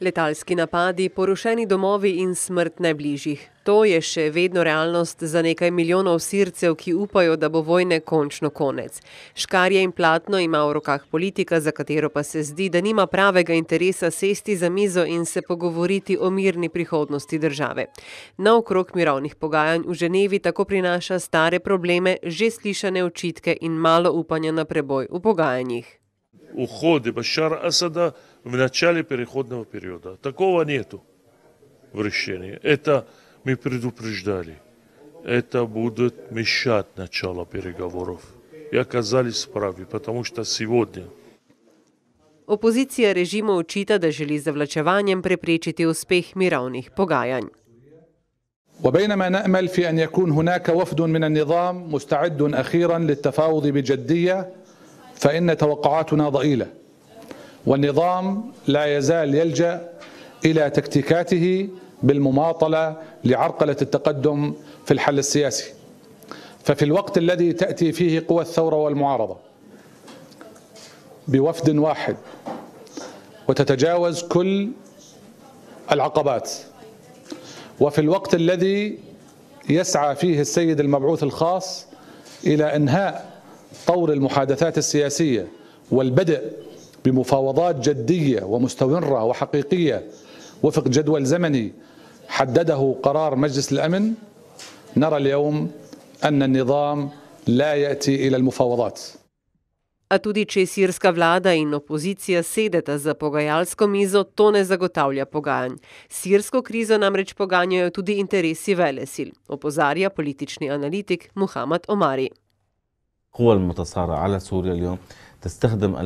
Letalski napadi, porušeni domovi in smrt najbližjih. To je še vedno realnost za nekaj milijonov sircev, ki upajo, da bo vojne končno konec. Škarje in platno ima v rokah politika, za katero pa se zdi, da nima pravega interesa sesti za mizo in se pogovoriti o mirni prihodnosti države. Na okrog mirovnih pogajanj v Ženevi tako prinaša stare probleme, že slišane očitke in malo upanja na preboj v pogajanjih уходе Башара Асада в начале переходного периода. Такого нету в решении. Это мы предупреждали. Это будет мешать начало переговоров. И оказались правы, потому что сегодня... Opozicija režima očita, da želi zavlačevanjem preprečiti uspeh mirovnih pogajanj. وبينما نأمل في أن يكون هناك وفد من النظام مستعد أخيرا للتفاوض بجدية فإن توقعاتنا ضئيلة والنظام لا يزال يلجأ إلى تكتيكاته بالمماطلة لعرقلة التقدم في الحل السياسي ففي الوقت الذي تأتي فيه قوى الثورة والمعارضة بوفد واحد وتتجاوز كل العقبات وفي الوقت الذي يسعى فيه السيد المبعوث الخاص إلى إنهاء طور المحادثات السياسية والبدء بمفاوضات جدية ومستمرة وحقيقية وفق جدول زمني حدده قرار مجلس الأمن نرى اليوم أن النظام لا يأتي إلى المفاوضات A tudi če sirska vlada in opozicija sedeta za pogajalsko mizo, to ne zagotavlja pogajanj. Sirsko krizo namreč poganjajo tudi interesi velesil, opozarja politični analitik Muhammad Omari. القوى المتصارعة على سوريا اليوم تستخدم آه،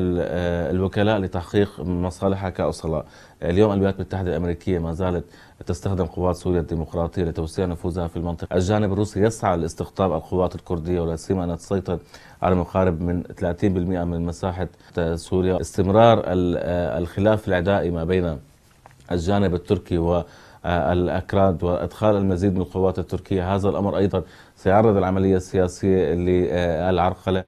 الوكلاء لتحقيق مصالحها كأصلاء اليوم الولايات المتحدة الأمريكية ما زالت تستخدم قوات سوريا الديمقراطية لتوسيع نفوذها في المنطقة الجانب الروسي يسعى لاستقطاب القوات الكردية ولا سيما أن تسيطر على مقارب من 30% من مساحة سوريا استمرار آه، الخلاف العدائي ما بين الجانب التركي و الأكراد وإدخال المزيد من القوات التركية هذا الأمر أيضا سيعرض العملية السياسية للعرقلة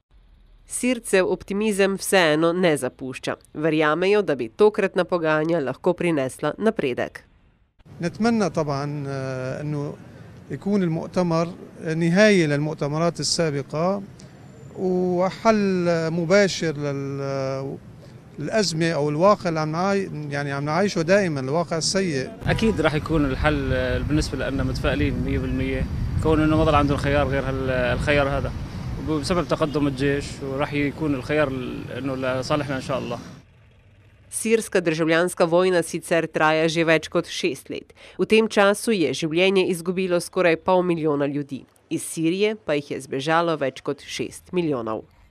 Sircev optimizem vseeno ne zapušča. Verjamejo, da bi tokratna pogajanja lahko prinesla napredek. نتمنى طبعا آه، انه يكون المؤتمر آه، نهايه للمؤتمرات السابقه وحل مباشر لل آه، الازمه او الواقع اللي عم نعاي يعني عم نعيشه دائما الواقع السيء اكيد راح يكون الحل بالنسبه لنا متفائلين 100% كون انه ما ضل عندهم خيار غير الخيار هذا بسبب تقدم الجيش وراح يكون الخيار انه لصالحنا ان شاء الله Sirska državljanska vojna sicer traja že več kot šest let. V tem času je življenje izgubilo skoraj pol milijona ljudi, iz Sirije pa jih je zbežalo več kot šest milijonov.